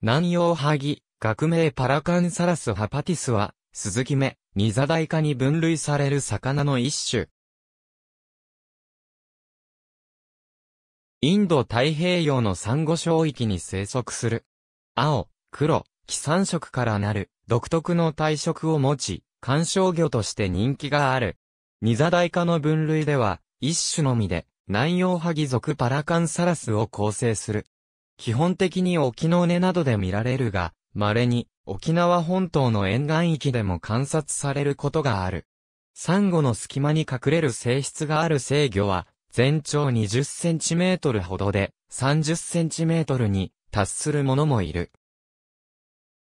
南洋萩、学名パラカンサラスハパティスは、鈴木目、ニザダイ科に分類される魚の一種。インド太平洋のサンゴ礁域に生息する。青、黒、既産色からなる、独特の体色を持ち、観賞魚として人気がある。ニザダイ科の分類では、一種のみで、南洋ハギ属パラカンサラスを構成する。基本的に沖の根などで見られるが、稀に沖縄本島の沿岸域でも観察されることがある。サンゴの隙間に隠れる性質がある制御は、全長20センチメートルほどで、30センチメートルに達するものもいる。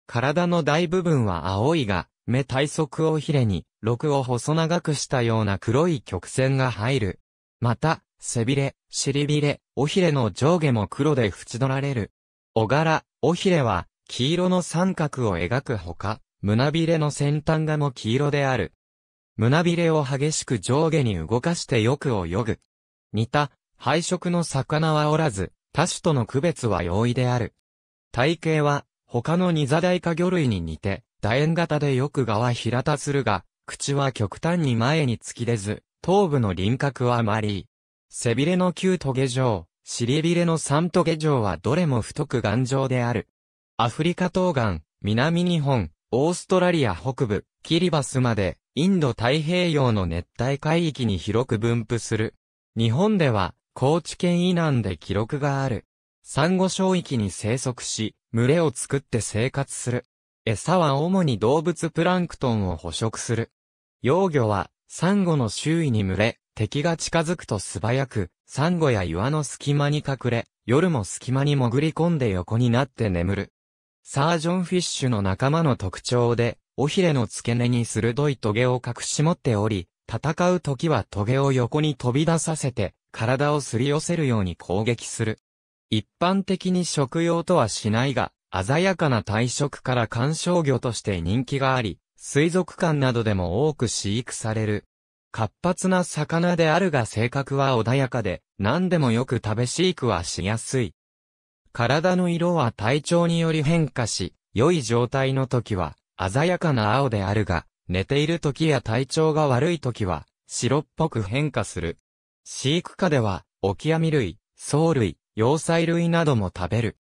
体の大部分は青いが、目体側をひれに、6を細長くしたような黒い曲線が入る。また、背びれ、尻びれ、尾ひれの上下も黒で縁取られる。小柄、尾ひれは、黄色の三角を描くほか、胸びれの先端がも黄色である。胸びれを激しく上下に動かしてよく泳ぐ。似た、配色の魚はおらず、他種との区別は容易である。体型は、他のニザダイカ魚類に似て、楕円型でよく側平たするが、口は極端に前に突き出ず、頭部の輪郭はマい。ー。背びれの旧トゲ状、尻びれの三トゲ状はどれも太く頑丈である。アフリカ東岸、南日本、オーストラリア北部、キリバスまで、インド太平洋の熱帯海域に広く分布する。日本では、高知県以南で記録がある。サンゴ小域に生息し、群れを作って生活する。餌は主に動物プランクトンを捕食する。幼魚は、サンゴの周囲に群れ、敵が近づくと素早く、サンゴや岩の隙間に隠れ、夜も隙間に潜り込んで横になって眠る。サージョンフィッシュの仲間の特徴で、おひれの付け根に鋭いトゲを隠し持っており、戦う時はトゲを横に飛び出させて、体をすり寄せるように攻撃する。一般的に食用とはしないが、鮮やかな体色から観賞魚として人気があり、水族館などでも多く飼育される。活発な魚であるが性格は穏やかで、何でもよく食べ飼育はしやすい。体の色は体調により変化し、良い状態の時は、鮮やかな青であるが、寝ている時や体調が悪い時は、白っぽく変化する。飼育下では、オキアミ類、藻類、要塞類なども食べる。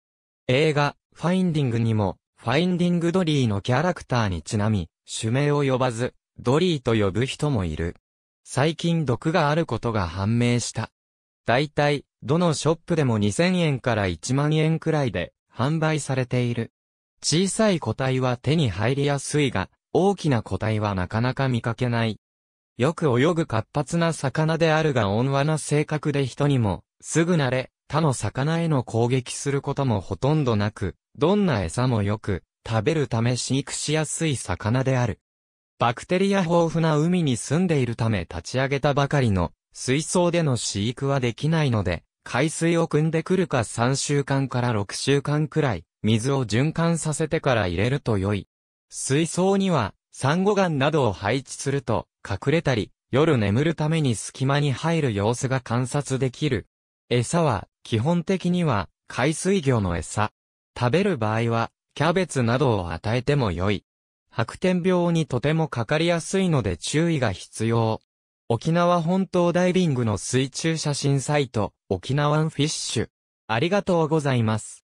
映画、ファインディングにも、ファインディングドリーのキャラクターにちなみ、種名を呼ばず、ドリーと呼ぶ人もいる。最近毒があることが判明した。大体、どのショップでも2000円から1万円くらいで販売されている。小さい個体は手に入りやすいが、大きな個体はなかなか見かけない。よく泳ぐ活発な魚であるが温和な性格で人にも、すぐ慣れ、他の魚への攻撃することもほとんどなく、どんな餌もよく、食べるため飼育しやすい魚である。バクテリア豊富な海に住んでいるため立ち上げたばかりの水槽での飼育はできないので、海水を汲んでくるか3週間から6週間くらい、水を循環させてから入れると良い。水槽には、サンゴ岩などを配置すると、隠れたり、夜眠るために隙間に入る様子が観察できる。餌は、基本的には、海水魚の餌。食べる場合は、キャベツなどを与えても良い。白点病にとてもかかりやすいので注意が必要。沖縄本島ダイビングの水中写真サイト、沖縄フィッシュ。ありがとうございます。